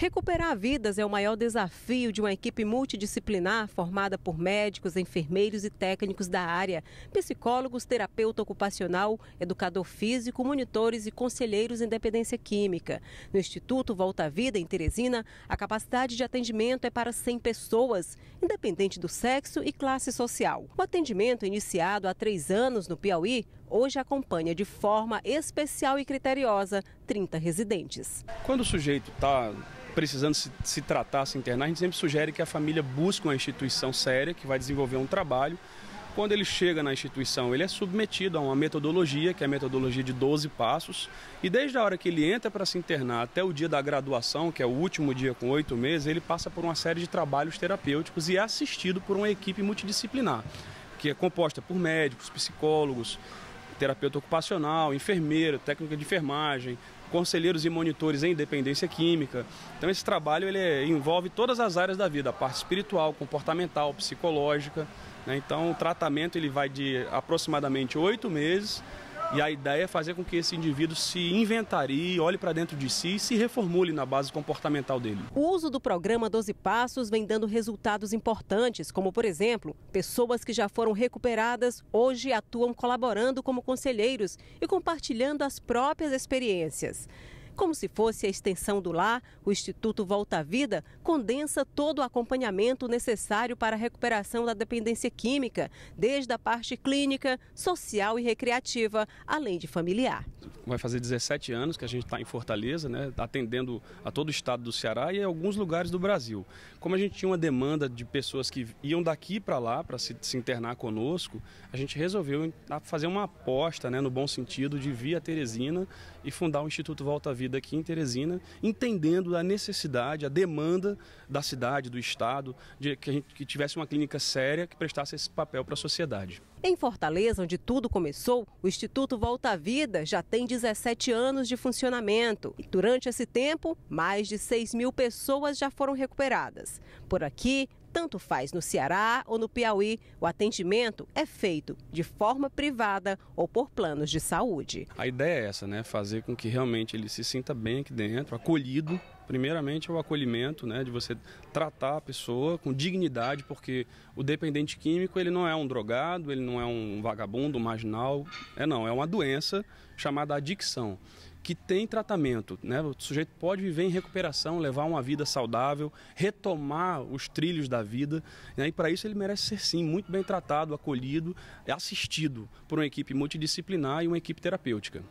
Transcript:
Recuperar vidas é o maior desafio de uma equipe multidisciplinar formada por médicos, enfermeiros e técnicos da área, psicólogos, terapeuta ocupacional, educador físico, monitores e conselheiros em dependência química. No Instituto Volta à Vida, em Teresina, a capacidade de atendimento é para 100 pessoas, independente do sexo e classe social. O atendimento, iniciado há três anos no Piauí, hoje acompanha de forma especial e criteriosa 30 residentes. Quando o sujeito está precisando se, se, tratar, se internar, a gente sempre sugere que a família busque uma instituição séria que vai desenvolver um trabalho. Quando ele chega na instituição, ele é submetido a uma metodologia, que é a metodologia de 12 passos, e desde a hora que ele entra para se internar até o dia da graduação, que é o último dia com oito meses, ele passa por uma série de trabalhos terapêuticos e é assistido por uma equipe multidisciplinar, que é composta por médicos, psicólogos, terapeuta ocupacional, enfermeiro, técnica de enfermagem, conselheiros e monitores em dependência química. Então esse trabalho ele é, envolve todas as áreas da vida, a parte espiritual, comportamental, psicológica. Né? Então o tratamento ele vai de aproximadamente oito meses e a ideia é fazer com que esse indivíduo se inventarie, olhe para dentro de si e se reformule na base comportamental dele. O uso do programa 12 Passos vem dando resultados importantes, como, por exemplo, pessoas que já foram recuperadas hoje atuam colaborando como conselheiros e compartilhando as próprias experiências. Como se fosse a extensão do lar, o Instituto Volta à Vida condensa todo o acompanhamento necessário para a recuperação da dependência química, desde a parte clínica, social e recreativa, além de familiar. Vai fazer 17 anos que a gente está em Fortaleza, né, atendendo a todo o estado do Ceará e alguns lugares do Brasil. Como a gente tinha uma demanda de pessoas que iam daqui para lá para se, se, internar conosco, a gente resolveu fazer uma aposta, né, no bom sentido, de vir a Teresina e fundar o Instituto Volta à Vida vida aqui em Teresina, entendendo a necessidade, a demanda da cidade, do Estado, de que a gente que tivesse uma clínica séria que prestasse esse papel para a sociedade. Em Fortaleza, onde tudo começou, o Instituto Volta à Vida já tem 17 anos de funcionamento. E durante esse tempo, mais de 6 mil pessoas já foram recuperadas. Por aqui, tanto faz no Ceará ou no Piauí, o atendimento é feito de forma privada ou por planos de saúde. A ideia é essa, né? Fazer com que realmente ele se sinta bem aqui dentro, acolhido. Primeiramente é o acolhimento, né, de você tratar a pessoa com dignidade, porque o dependente químico ele não é um drogado, ele não é um vagabundo, um marginal, é não, é uma doença chamada adicção que tem tratamento, né? O sujeito pode viver em recuperação, levar uma vida saudável, retomar os trilhos da vida, né? e para isso ele merece ser sim muito bem tratado, acolhido, assistido por uma equipe multidisciplinar e uma equipe terapêutica.